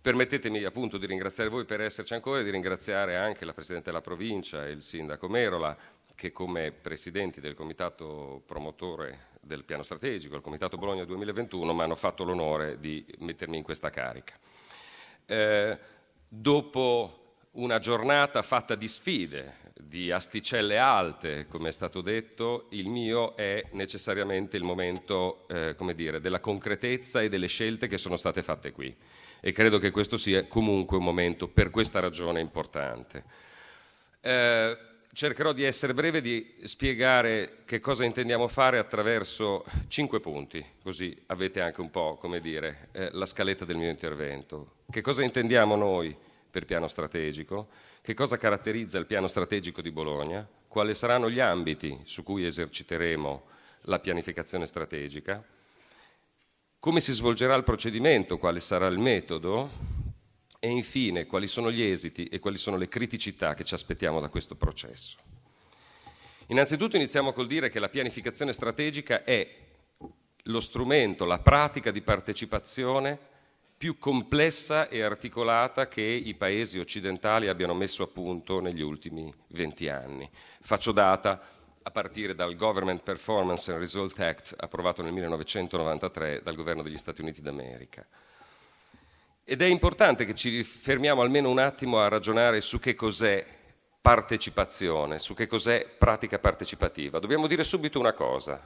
Permettetemi appunto di ringraziare voi per esserci ancora e di ringraziare anche la Presidente della provincia e il Sindaco Merola che come Presidenti del Comitato Promotore del Piano Strategico, il Comitato Bologna 2021, mi hanno fatto l'onore di mettermi in questa carica. Eh, dopo una giornata fatta di sfide, di asticelle alte, come è stato detto, il mio è necessariamente il momento eh, dire, della concretezza e delle scelte che sono state fatte qui e credo che questo sia comunque un momento per questa ragione importante. Eh, cercherò di essere breve, e di spiegare che cosa intendiamo fare attraverso cinque punti, così avete anche un po', come dire, eh, la scaletta del mio intervento. Che cosa intendiamo noi per piano strategico? Che cosa caratterizza il piano strategico di Bologna? Quali saranno gli ambiti su cui eserciteremo la pianificazione strategica? come si svolgerà il procedimento, quale sarà il metodo e infine quali sono gli esiti e quali sono le criticità che ci aspettiamo da questo processo. Innanzitutto iniziamo col dire che la pianificazione strategica è lo strumento, la pratica di partecipazione più complessa e articolata che i paesi occidentali abbiano messo a punto negli ultimi anni. Faccio data a partire dal Government Performance and Result Act approvato nel 1993 dal governo degli Stati Uniti d'America. Ed è importante che ci fermiamo almeno un attimo a ragionare su che cos'è partecipazione, su che cos'è pratica partecipativa. Dobbiamo dire subito una cosa.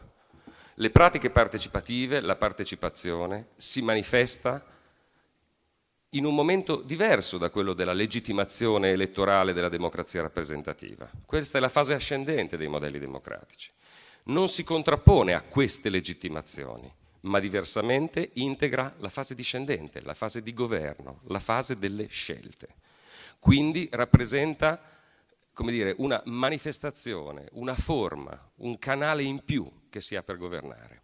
Le pratiche partecipative, la partecipazione, si manifesta in un momento diverso da quello della legittimazione elettorale della democrazia rappresentativa. Questa è la fase ascendente dei modelli democratici. Non si contrappone a queste legittimazioni, ma diversamente integra la fase discendente, la fase di governo, la fase delle scelte. Quindi rappresenta dire, una manifestazione, una forma, un canale in più che si ha per governare.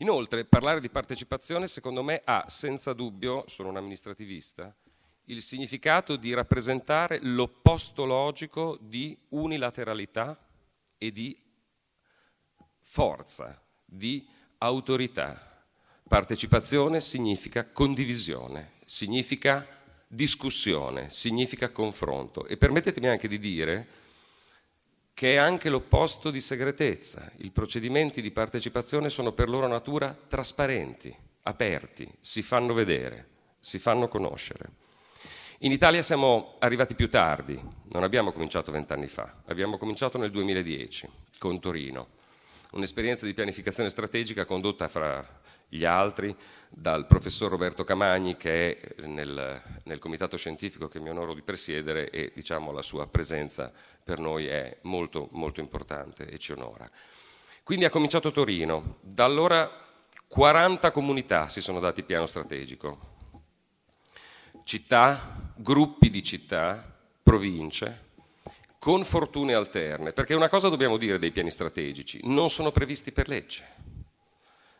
Inoltre, parlare di partecipazione, secondo me, ha senza dubbio, sono un amministrativista, il significato di rappresentare l'opposto logico di unilateralità e di forza, di autorità. Partecipazione significa condivisione, significa discussione, significa confronto. E permettetemi anche di dire che è anche l'opposto di segretezza. I procedimenti di partecipazione sono per loro natura trasparenti, aperti, si fanno vedere, si fanno conoscere. In Italia siamo arrivati più tardi, non abbiamo cominciato vent'anni fa, abbiamo cominciato nel 2010 con Torino, un'esperienza di pianificazione strategica condotta fra gli altri, dal professor Roberto Camagni che è nel, nel, comitato scientifico che mi onoro di presiedere e diciamo la sua presenza per noi è molto molto importante e ci onora. Quindi ha cominciato Torino, da allora 40 comunità si sono dati piano strategico, città, gruppi di città, province, con fortune alterne, perché una cosa dobbiamo dire dei piani strategici, non sono previsti per legge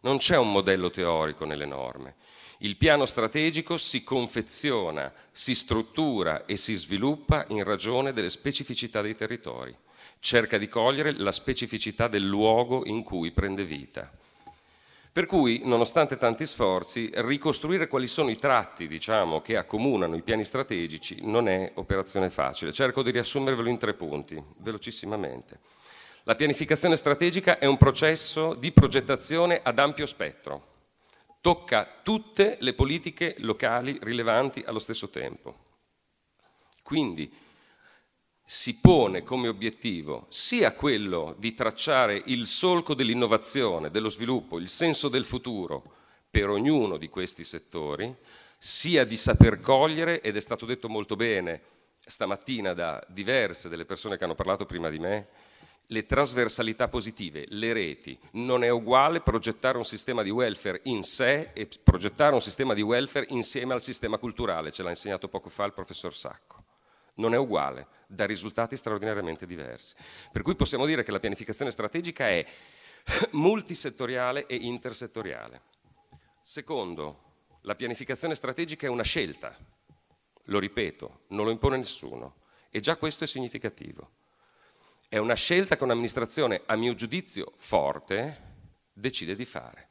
non c'è un modello teorico nelle norme. Il piano strategico si confeziona, si struttura e si sviluppa in ragione delle specificità dei territori. Cerca di cogliere la specificità del luogo in cui prende vita. Per cui, nonostante tanti sforzi, ricostruire quali sono i tratti diciamo, che accomunano i piani strategici non è operazione facile. Cerco di riassumervelo in tre punti, velocissimamente. La pianificazione strategica è un processo di progettazione ad ampio spettro, tocca tutte le politiche locali rilevanti allo stesso tempo. Quindi si pone come obiettivo sia quello di tracciare il solco dell'innovazione, dello sviluppo, il senso del futuro per ognuno di questi settori, sia di saper cogliere, ed è stato detto molto bene stamattina da diverse delle persone che hanno parlato prima di me, le trasversalità positive, le reti. Non è uguale progettare un sistema di welfare in sé e progettare un sistema di welfare insieme al sistema culturale, ce l'ha insegnato poco fa il professor Sacco. Non è uguale, dà risultati straordinariamente diversi. Per cui possiamo dire che la pianificazione strategica è multisettoriale e intersettoriale. Secondo, la pianificazione strategica è una scelta, lo ripeto, non lo impone nessuno e già questo è significativo. È una scelta che un'amministrazione, a mio giudizio, forte decide di fare.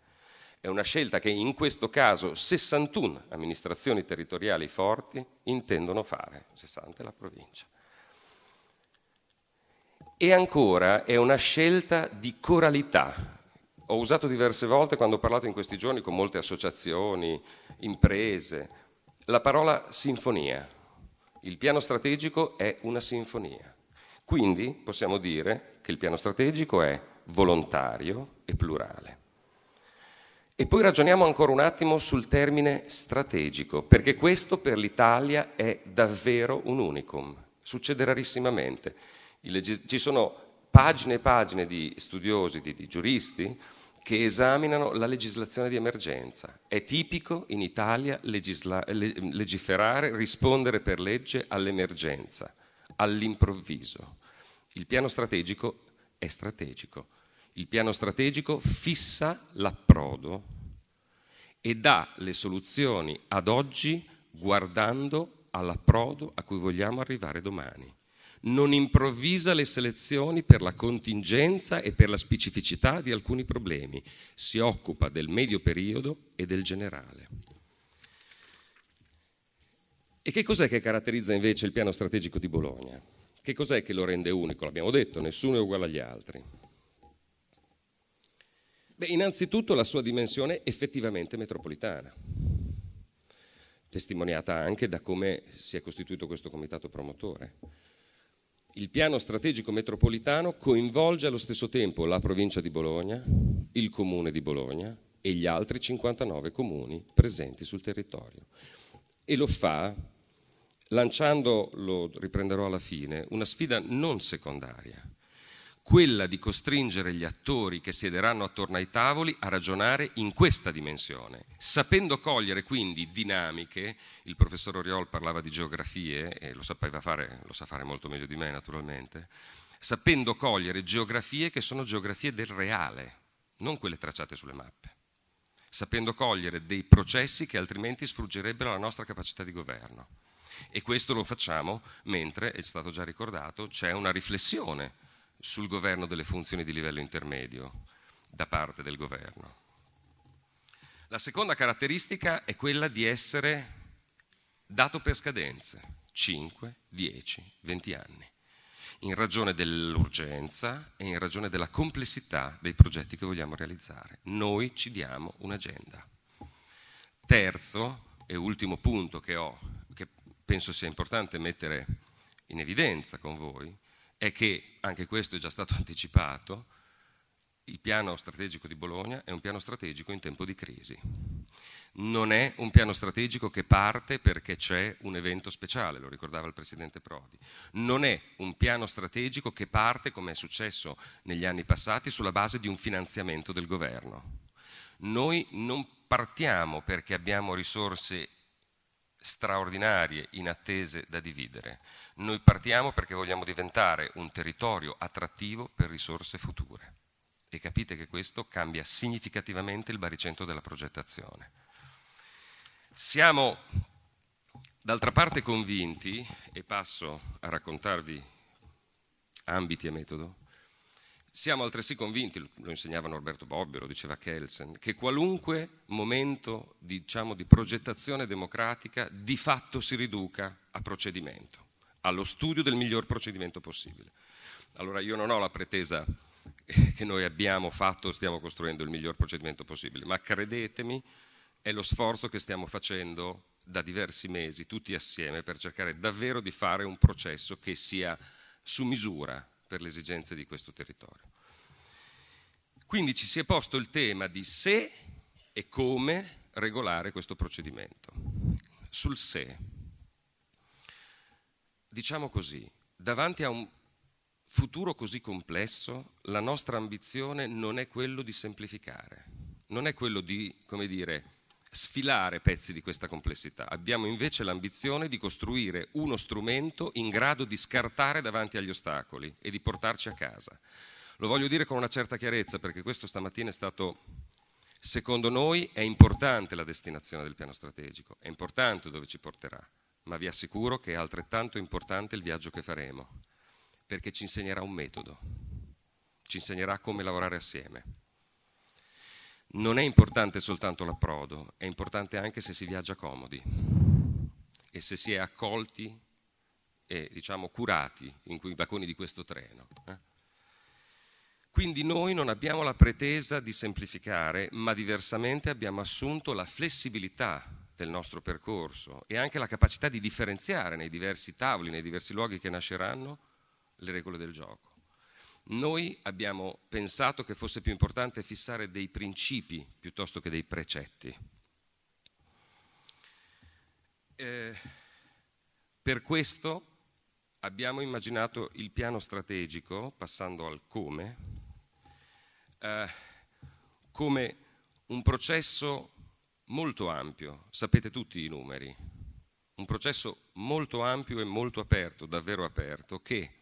È una scelta che in questo caso 61 amministrazioni territoriali forti intendono fare, 60 è la provincia. E ancora è una scelta di coralità. Ho usato diverse volte quando ho parlato in questi giorni con molte associazioni, imprese, la parola sinfonia. Il piano strategico è una sinfonia. Quindi possiamo dire che il piano strategico è volontario e plurale. E poi ragioniamo ancora un attimo sul termine strategico, perché questo per l'Italia è davvero un unicum, succede rarissimamente. Ci sono pagine e pagine di studiosi, di, di giuristi, che esaminano la legislazione di emergenza. È tipico in Italia legisla- legiferare, rispondere per legge all'emergenza all'improvviso. Il piano strategico è strategico. Il piano strategico fissa l'approdo e dà le soluzioni ad oggi guardando all'approdo a cui vogliamo arrivare domani. Non improvvisa le selezioni per la contingenza e per la specificità di alcuni problemi, si occupa del medio periodo e del generale. E che cos'è che caratterizza invece il piano strategico di Bologna? Che cos'è che lo rende unico? L'abbiamo detto, nessuno è uguale agli altri. Beh, innanzitutto la sua dimensione effettivamente metropolitana, testimoniata anche da come si è costituito questo comitato promotore. Il piano strategico metropolitano coinvolge allo stesso tempo la provincia di Bologna, il comune di Bologna e gli altri 59 comuni presenti sul territorio e lo fa lanciando, lo riprenderò alla fine, una sfida non secondaria, quella di costringere gli attori che siederanno attorno ai tavoli a ragionare in questa dimensione, sapendo cogliere quindi dinamiche, il professor Oriol parlava di geografie e lo sapeva fare, lo sa fare molto meglio di me naturalmente, sapendo cogliere geografie che sono geografie del reale, non quelle tracciate sulle mappe sapendo cogliere dei processi che altrimenti sfruggerebbero la nostra capacità di governo. E questo lo facciamo mentre, è stato già ricordato, c'è una riflessione sul governo delle funzioni di livello intermedio da parte del governo. La seconda caratteristica è quella di essere dato per scadenze, 5, 10, 20 anni, in ragione dell'urgenza e in ragione della complessità dei progetti che vogliamo realizzare. Noi ci diamo un'agenda. Terzo e ultimo punto che ho, che penso sia importante mettere in evidenza con voi è che, anche questo è già stato anticipato, il piano strategico di Bologna è un piano strategico in tempo di crisi. Non è un piano strategico che parte perché c'è un evento speciale, lo ricordava il Presidente Prodi. Non è un piano strategico che parte, come è successo negli anni passati, sulla base di un finanziamento del governo. Noi non partiamo perché abbiamo risorse straordinarie, inattese da dividere. Noi partiamo perché vogliamo diventare un territorio attrattivo per risorse future. E capite che questo cambia significativamente il baricentro della progettazione. Siamo d'altra parte convinti, e passo a raccontarvi ambiti e metodo, siamo altresì convinti, lo insegnava Norberto Bobbio, lo diceva Kelsen, che qualunque momento diciamo, di progettazione democratica di fatto si riduca a procedimento, allo studio del miglior procedimento possibile. Allora io non ho la pretesa che noi abbiamo fatto, stiamo costruendo il miglior procedimento possibile, ma credetemi, è lo sforzo che stiamo facendo da diversi mesi, tutti assieme, per cercare davvero di fare un processo che sia su misura per le esigenze di questo territorio. Quindi ci si è posto il tema di se e come regolare questo procedimento. Sul se, diciamo così, davanti a un futuro così complesso, la nostra ambizione non è quello di semplificare, non è quello di, come dire, sfilare pezzi di questa complessità. Abbiamo invece l'ambizione di costruire uno strumento in grado di scartare davanti agli ostacoli e di portarci a casa. Lo voglio dire con una certa chiarezza perché questo stamattina è stato, secondo noi, è importante la destinazione del piano strategico, è importante dove ci porterà, ma vi assicuro che è altrettanto importante il viaggio che faremo, perché ci insegnerà un metodo, ci insegnerà come lavorare assieme non è importante soltanto l'approdo, è importante anche se si viaggia comodi e se si è accolti e diciamo curati in quei vagoni di questo treno. Eh. Quindi noi non abbiamo la pretesa di semplificare, ma diversamente abbiamo assunto la flessibilità del nostro percorso e anche la capacità di differenziare nei diversi tavoli, nei diversi luoghi che nasceranno, le regole del gioco. Noi abbiamo pensato che fosse più importante fissare dei principi piuttosto che dei precetti. Eh, per questo abbiamo immaginato il piano strategico, passando al come, eh, come un processo molto ampio, sapete tutti i numeri, un processo molto ampio e molto aperto, davvero aperto, che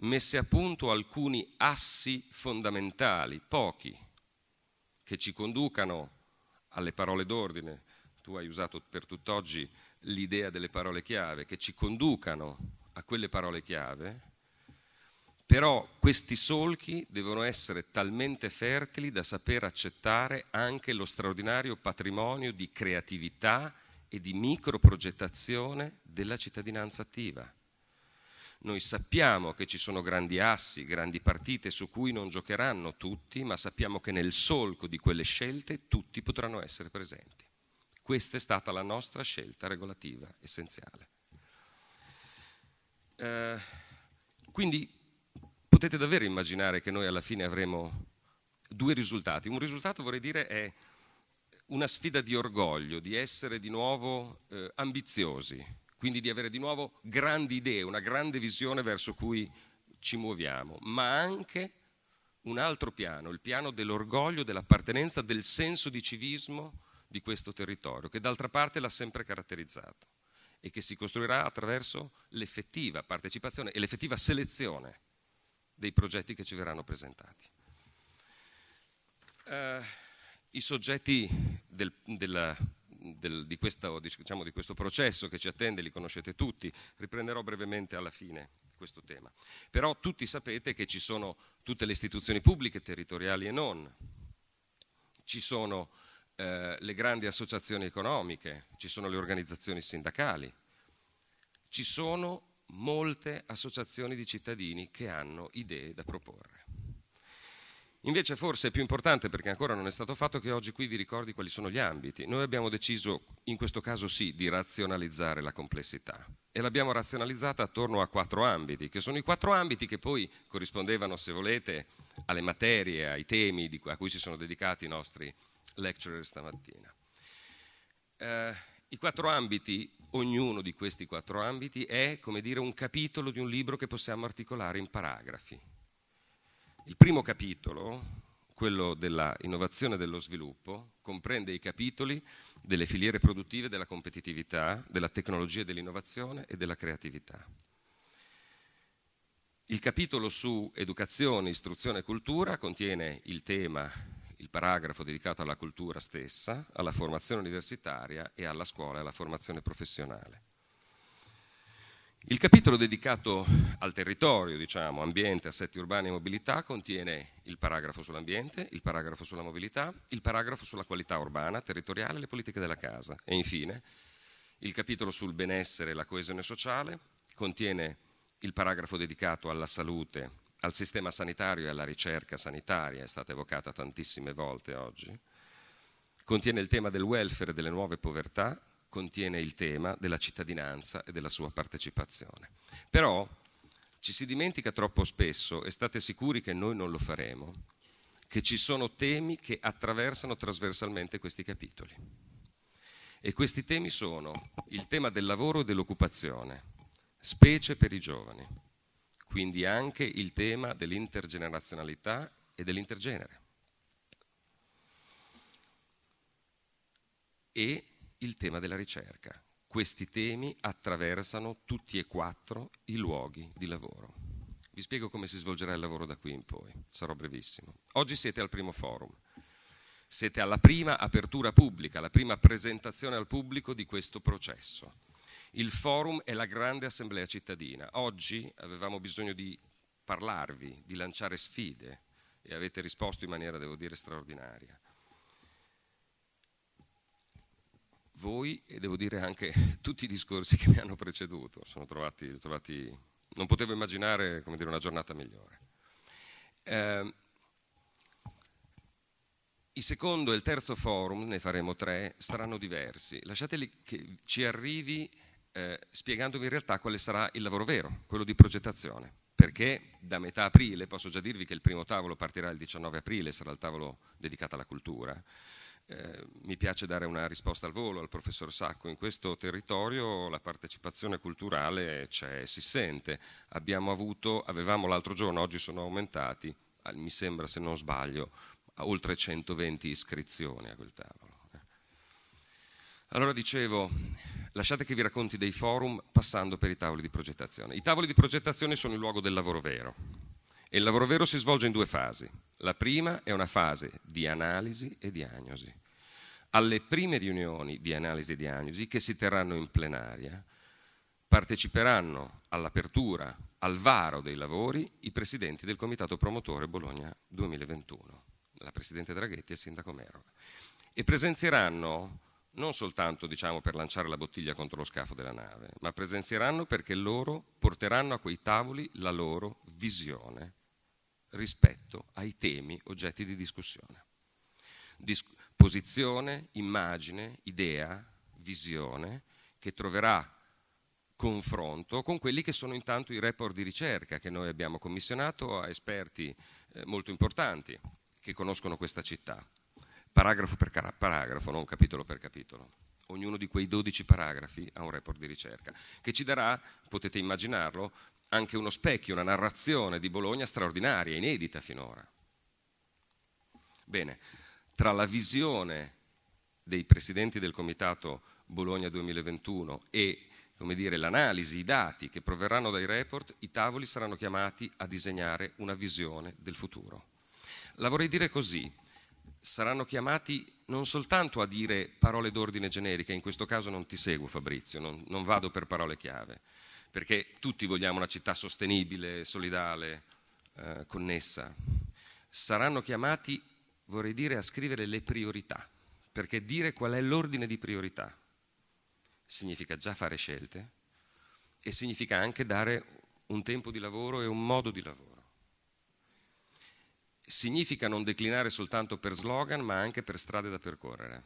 messe a punto alcuni assi fondamentali, pochi, che ci conducano alle parole d'ordine. Tu hai usato per tutt'oggi l'idea delle parole chiave, che ci conducano a quelle parole chiave, però questi solchi devono essere talmente fertili da saper accettare anche lo straordinario patrimonio di creatività e di microprogettazione della cittadinanza attiva. Noi sappiamo che ci sono grandi assi, grandi partite su cui non giocheranno tutti, ma sappiamo che nel solco di quelle scelte tutti potranno essere presenti. Questa è stata la nostra scelta regolativa essenziale. Eh, quindi potete davvero immaginare che noi alla fine avremo due risultati. Un risultato vorrei dire è una sfida di orgoglio, di essere di nuovo eh, ambiziosi, quindi di avere di nuovo grandi idee, una grande visione verso cui ci muoviamo, ma anche un altro piano, il piano dell'orgoglio, dell'appartenenza, del senso di civismo di questo territorio, che d'altra parte l'ha sempre caratterizzato e che si costruirà attraverso l'effettiva partecipazione e l'effettiva selezione dei progetti che ci verranno presentati. Uh, I soggetti del, della del, di, questa, diciamo, di questo processo che ci attende, li conoscete tutti, riprenderò brevemente alla fine questo tema. Però tutti sapete che ci sono tutte le istituzioni pubbliche, territoriali e non, ci sono eh, le grandi associazioni economiche, ci sono le organizzazioni sindacali, ci sono molte associazioni di cittadini che hanno idee da proporre. Invece forse è più importante, perché ancora non è stato fatto, che oggi qui vi ricordi quali sono gli ambiti. Noi abbiamo deciso, in questo caso sì, di razionalizzare la complessità e l'abbiamo razionalizzata attorno a quattro ambiti, che sono i quattro ambiti che poi corrispondevano, se volete, alle materie, ai temi a cui si sono dedicati i nostri lecturer stamattina. Eh, I quattro ambiti, ognuno di questi quattro ambiti, è, come dire, un capitolo di un libro che possiamo articolare in paragrafi il primo capitolo, quello dell'innovazione e dello sviluppo, comprende i capitoli delle filiere produttive, della competitività, della tecnologia e dell'innovazione e della creatività. Il capitolo su educazione, istruzione e cultura contiene il tema, il paragrafo dedicato alla cultura stessa, alla formazione universitaria e alla scuola e alla formazione professionale. Il capitolo dedicato al territorio, diciamo, ambiente, assetti urbani e mobilità, contiene il paragrafo sull'ambiente, il paragrafo sulla mobilità, il paragrafo sulla qualità urbana, territoriale e le politiche della casa. E infine il capitolo sul benessere e la coesione sociale, contiene il paragrafo dedicato alla salute, al sistema sanitario e alla ricerca sanitaria, è stata evocata tantissime volte oggi, contiene il tema del welfare e delle nuove povertà, contiene il tema della cittadinanza e della sua partecipazione. Però ci si dimentica troppo spesso, e state sicuri che noi non lo faremo, che ci sono temi che attraversano trasversalmente questi capitoli. E questi temi sono il tema del lavoro e dell'occupazione, specie per i giovani, quindi anche il tema dell'intergenerazionalità e dell'intergenere. E il tema della ricerca. Questi temi attraversano tutti e quattro i luoghi di lavoro. Vi spiego come si svolgerà il lavoro da qui in poi, sarò brevissimo. Oggi siete al primo forum, siete alla prima apertura pubblica, alla prima presentazione al pubblico di questo processo. Il forum è la grande assemblea cittadina. Oggi avevamo bisogno di parlarvi, di lanciare sfide e avete risposto in maniera, devo dire, straordinaria. voi e devo dire anche tutti i discorsi che mi hanno preceduto. Sono trovati, trovati non potevo immaginare dire, una giornata migliore. Eh, il secondo e il terzo forum, ne faremo tre, saranno diversi. Lasciateli che ci arrivi eh, spiegandovi in realtà quale sarà il lavoro vero, quello di progettazione. Perché da metà aprile, posso già dirvi che il primo tavolo partirà il 19 aprile, sarà il tavolo dedicato alla cultura. Eh, mi piace dare una risposta al volo al professor Sacco. In questo territorio la partecipazione culturale c'è, si sente. Abbiamo avuto, avevamo l'altro giorno, oggi sono aumentati, ah, mi sembra se non sbaglio, a oltre 120 iscrizioni a quel tavolo. Eh. Allora dicevo, lasciate che vi racconti dei forum passando per i tavoli di progettazione. I tavoli di progettazione sono il luogo del lavoro vero e il lavoro vero si svolge in due fasi. La prima è una fase di analisi e diagnosi. Alle prime riunioni di analisi e diagnosi che si terranno in plenaria parteciperanno all'apertura, al varo dei lavori, i presidenti del comitato promotore Bologna 2021, la Presidente Draghetti e il Sindaco Mero. e presenzieranno non soltanto diciamo, per lanciare la bottiglia contro lo scafo della nave, ma presenzieranno perché loro porteranno a quei tavoli la loro visione rispetto ai temi oggetti di discussione. Dis- posizione, immagine, idea, visione che troverà confronto con quelli che sono intanto i report di ricerca che noi abbiamo commissionato a esperti eh, molto importanti che conoscono questa città, paragrafo per car- paragrafo, non capitolo per capitolo. Ognuno di quei 12 paragrafi ha un report di ricerca che ci darà, potete immaginarlo, anche uno specchio, una narrazione di Bologna straordinaria, inedita finora. Bene, tra la visione dei presidenti del Comitato Bologna 2021 e dire, l'analisi, i dati che proverranno dai report, i tavoli saranno chiamati a disegnare una visione del futuro. La vorrei dire così, saranno chiamati non soltanto a dire parole d'ordine generiche, in questo caso non ti seguo Fabrizio, non, non vado per parole chiave, perché tutti vogliamo una città sostenibile, solidale, eh, connessa. Saranno chiamati vorrei dire a scrivere le priorità, perché dire qual è l'ordine di priorità significa già fare scelte e significa anche dare un tempo di lavoro e un modo di lavoro. Significa non declinare soltanto per slogan, ma anche per strade da percorrere.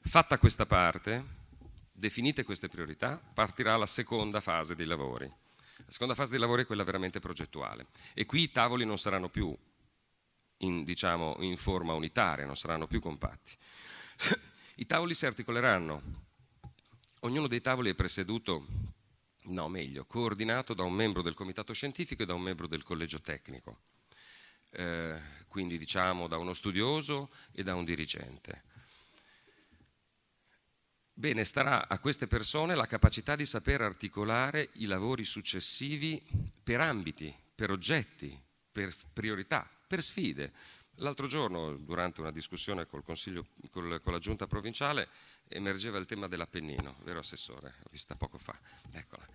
Fatta questa parte, definite queste priorità, partirà la seconda fase dei lavori. La seconda fase dei lavori è quella veramente progettuale e qui i tavoli non saranno più in, diciamo, in forma unitaria, non saranno più compatti. I tavoli si articoleranno. Ognuno dei tavoli è presieduto, no meglio, coordinato da un membro del comitato scientifico e da un membro del collegio tecnico. Eh, quindi diciamo da uno studioso e da un dirigente. Bene, starà a queste persone la capacità di saper articolare i lavori successivi per ambiti, per oggetti, per priorità, per sfide. L'altro giorno, durante una discussione col col, con la giunta provinciale, emergeva il tema dell'Appennino, vero Assessore? L'ho vista poco fa. Eccola.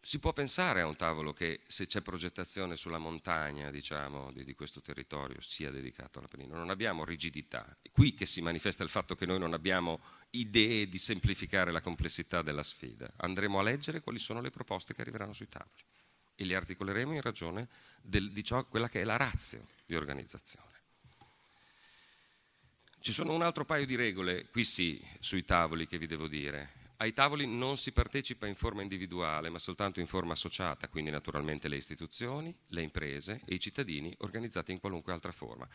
Si può pensare a un tavolo che, se c'è progettazione sulla montagna, diciamo, di, di questo territorio, sia dedicato all'Appennino. Non abbiamo rigidità. È qui che si manifesta il fatto che noi non abbiamo idee di semplificare la complessità della sfida. Andremo a leggere quali sono le proposte che arriveranno sui tavoli e li articoleremo in ragione del, di ciò, quella che è la razza di organizzazione. Ci sono un altro paio di regole, qui sì, sui tavoli che vi devo dire. Ai tavoli non si partecipa in forma individuale, ma soltanto in forma associata, quindi naturalmente le istituzioni, le imprese e i cittadini organizzati in qualunque altra forma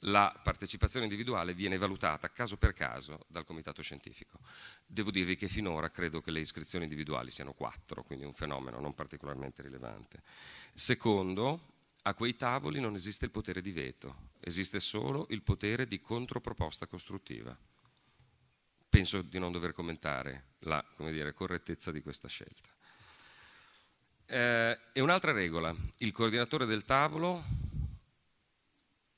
la partecipazione individuale viene valutata caso per caso dal comitato scientifico. Devo dirvi che finora credo che le iscrizioni individuali siano quattro, quindi un fenomeno non particolarmente rilevante. Secondo, a quei tavoli non esiste il potere di veto, esiste solo il potere di controproposta costruttiva. Penso di non dover commentare la dire, correttezza di questa scelta. Eh, e un'altra regola, il coordinatore del tavolo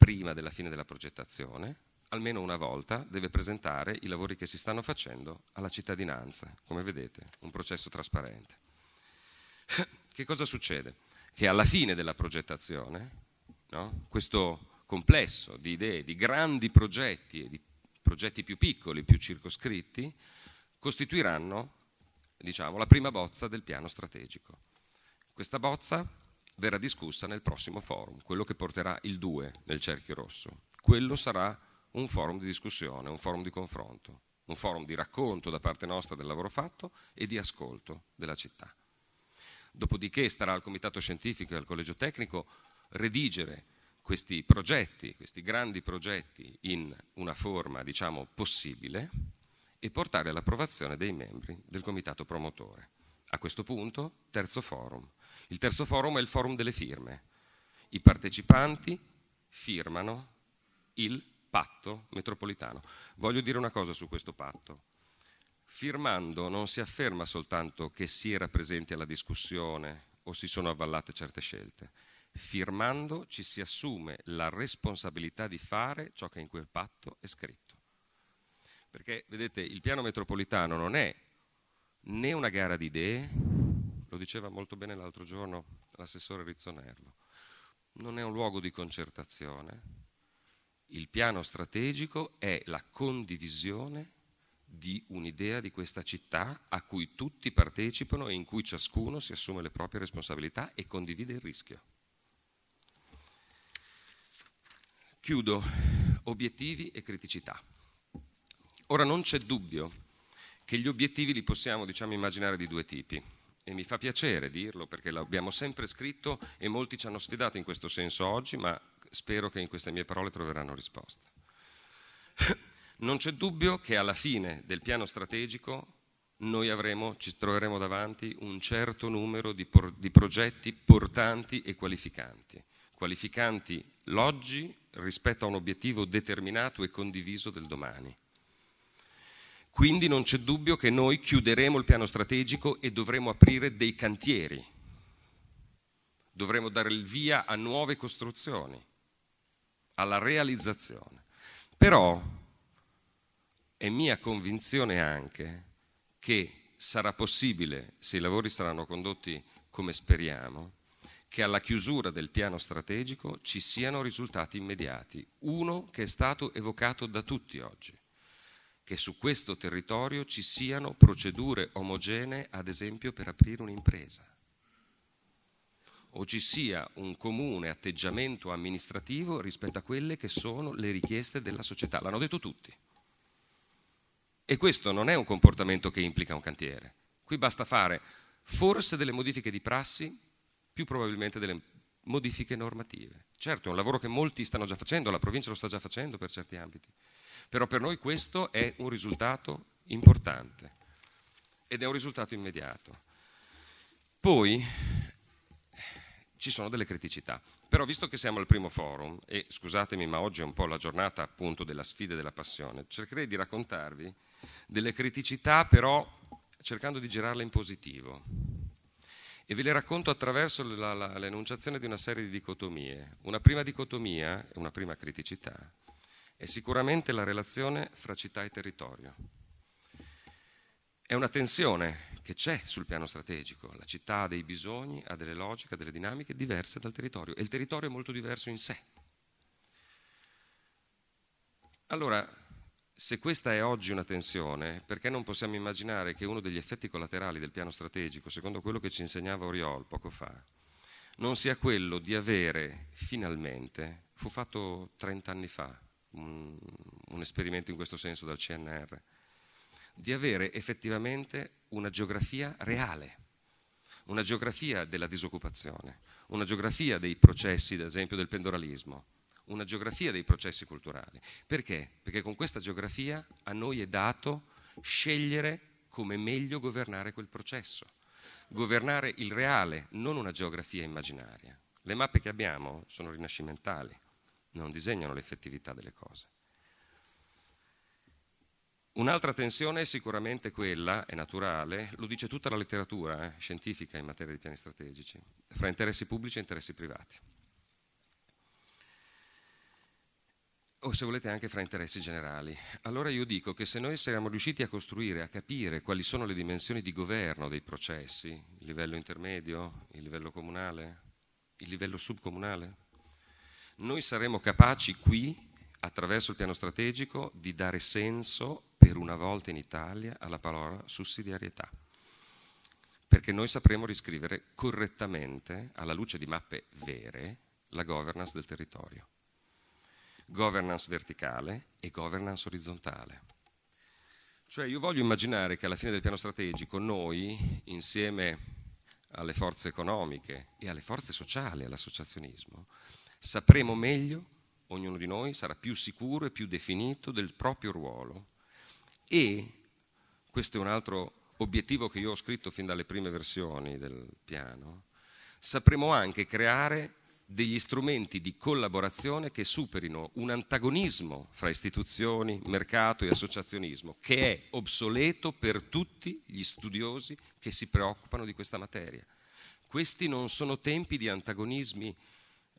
prima della fine della progettazione, almeno una volta deve presentare i lavori che si stanno facendo alla cittadinanza. Come vedete, un processo trasparente. Che cosa succede? Che alla fine della progettazione, no, questo complesso di idee, di grandi progetti e di progetti più piccoli, più circoscritti, costituiranno diciamo, la prima bozza del piano strategico. Questa bozza verrà discussa nel prossimo forum, quello che porterà il 2 nel cerchio rosso. Quello sarà un forum di discussione, un forum di confronto, un forum di racconto da parte nostra del lavoro fatto e di ascolto della città. Dopodiché starà al comitato scientifico e al collegio tecnico redigere questi progetti, questi grandi progetti in una forma, diciamo, possibile e portare all'approvazione dei membri del comitato promotore. A questo punto, terzo forum, il terzo forum è il forum delle firme. I partecipanti firmano il patto metropolitano. Voglio dire una cosa su questo patto. Firmando non si afferma soltanto che si era presenti alla discussione o si sono avvallate certe scelte. Firmando ci si assume la responsabilità di fare ciò che in quel patto è scritto. Perché, vedete, il piano metropolitano non è né una gara di idee, lo diceva molto bene l'altro giorno l'assessore Rizzonerlo, non è un luogo di concertazione, il piano strategico è la condivisione di un'idea di questa città a cui tutti partecipano e in cui ciascuno si assume le proprie responsabilità e condivide il rischio. Chiudo. Obiettivi e criticità. Ora non c'è dubbio che gli obiettivi li possiamo diciamo, immaginare di due tipi e mi fa piacere dirlo perché l'abbiamo sempre scritto e molti ci hanno sfidato in questo senso oggi, ma spero che in queste mie parole troveranno risposta. Non c'è dubbio che alla fine del piano strategico noi avremo, ci troveremo davanti un certo numero di, por, di progetti portanti e qualificanti, qualificanti l'oggi rispetto a un obiettivo determinato e condiviso del domani. Quindi non c'è dubbio che noi chiuderemo il piano strategico e dovremo aprire dei cantieri, dovremo dare il via a nuove costruzioni, alla realizzazione. Però è mia convinzione anche che sarà possibile, se i lavori saranno condotti come speriamo, che alla chiusura del piano strategico ci siano risultati immediati, uno che è stato evocato da tutti oggi che su questo territorio ci siano procedure omogenee, ad esempio per aprire un'impresa, o ci sia un comune atteggiamento amministrativo rispetto a quelle che sono le richieste della società. L'hanno detto tutti. E questo non è un comportamento che implica un cantiere. Qui basta fare forse delle modifiche di prassi, più probabilmente delle modifiche normative. Certo, è un lavoro che molti stanno già facendo, la provincia lo sta già facendo per certi ambiti. Però per noi questo è un risultato importante ed è un risultato immediato. Poi ci sono delle criticità, però visto che siamo al primo forum e scusatemi ma oggi è un po' la giornata appunto della sfida e della passione, cercherei di raccontarvi delle criticità però cercando di girarle in positivo e ve le racconto attraverso l'enunciazione di una serie di dicotomie. Una prima dicotomia, una prima criticità è sicuramente la relazione fra città e territorio. È una tensione che c'è sul piano strategico. La città ha dei bisogni, ha delle logiche, ha delle dinamiche diverse dal territorio e il territorio è molto diverso in sé. Allora, se questa è oggi una tensione, perché non possiamo immaginare che uno degli effetti collaterali del piano strategico, secondo quello che ci insegnava Oriol poco fa, non sia quello di avere finalmente, fu fatto 30 anni fa, un, un esperimento in questo senso dal CNR, di avere effettivamente una geografia reale, una geografia della disoccupazione, una geografia dei processi, ad esempio, del pendoralismo, una geografia dei processi culturali. Perché? Perché con questa geografia a noi è dato scegliere come meglio governare quel processo, governare il reale, non una geografia immaginaria. Le mappe che abbiamo sono rinascimentali, non disegnano l'effettività delle cose. Un'altra tensione è sicuramente quella, è naturale, lo dice tutta la letteratura eh, scientifica in materia di piani strategici, fra interessi pubblici e interessi privati. o se volete anche fra interessi generali. Allora io dico che se noi saremmo riusciti a costruire, a capire quali sono le dimensioni di governo dei processi, il livello intermedio, il livello comunale, il livello subcomunale, noi saremo capaci qui, attraverso il piano strategico, di dare senso per una volta in Italia alla parola sussidiarietà, perché noi sapremo riscrivere correttamente, alla luce di mappe vere, la governance del territorio. Governance verticale e governance orizzontale. Cioè io voglio immaginare che alla fine del piano strategico noi, insieme alle forze economiche e alle forze sociali, all'associazionismo, Sapremo meglio, ognuno di noi sarà più sicuro e più definito del proprio ruolo e, questo è un altro obiettivo che io ho scritto fin dalle prime versioni del piano, sapremo anche creare degli strumenti di collaborazione che superino un antagonismo fra istituzioni, mercato e associazionismo, che è obsoleto per tutti gli studiosi che si preoccupano di questa materia. Questi non sono tempi di antagonismi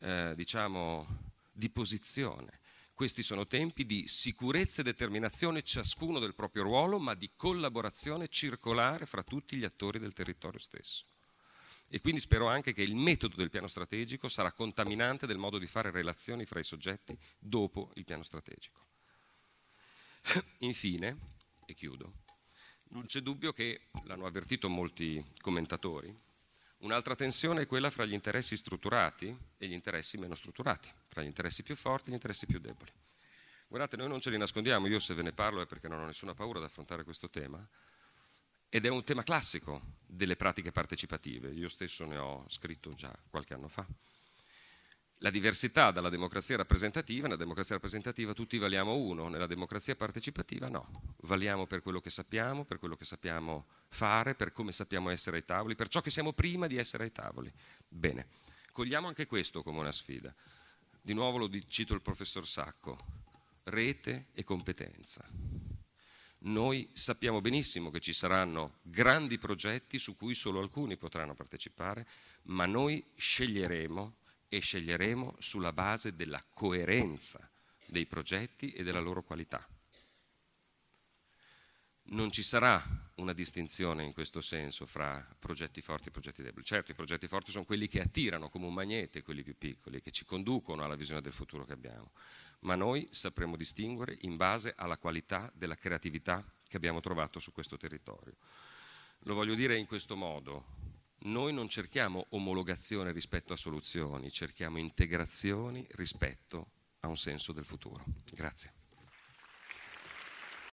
eh, diciamo, di posizione. Questi sono tempi di sicurezza e determinazione ciascuno del proprio ruolo, ma di collaborazione circolare fra tutti gli attori del territorio stesso. E quindi spero anche che il metodo del piano strategico sarà contaminante del modo di fare relazioni fra i soggetti dopo il piano strategico. Infine, e chiudo, non c'è dubbio che l'hanno avvertito molti commentatori, Un'altra tensione è quella fra gli interessi strutturati e gli interessi meno strutturati, fra gli interessi più forti e gli interessi più deboli. Guardate, noi non ce li nascondiamo, io se ve ne parlo è perché non ho nessuna paura di affrontare questo tema, ed è un tema classico delle pratiche partecipative, io stesso ne ho scritto già qualche anno fa la diversità dalla democrazia rappresentativa, nella democrazia rappresentativa tutti valiamo uno, nella democrazia partecipativa no, valiamo per quello che sappiamo, per quello che sappiamo fare, per come sappiamo essere ai tavoli, per ciò che siamo prima di essere ai tavoli. Bene, cogliamo anche questo come una sfida. Di nuovo lo cito il professor Sacco, rete e competenza. Noi sappiamo benissimo che ci saranno grandi progetti su cui solo alcuni potranno partecipare, ma noi sceglieremo e sceglieremo sulla base della coerenza dei progetti e della loro qualità. Non ci sarà una distinzione in questo senso fra progetti forti e progetti deboli. Certo, i progetti forti sono quelli che attirano come un magnete quelli più piccoli, che ci conducono alla visione del futuro che abbiamo, ma noi sapremo distinguere in base alla qualità della creatività che abbiamo trovato su questo territorio. Lo voglio dire in questo modo, noi non cerchiamo omologazione rispetto a soluzioni, cerchiamo integrazioni rispetto a un senso del futuro. Grazie.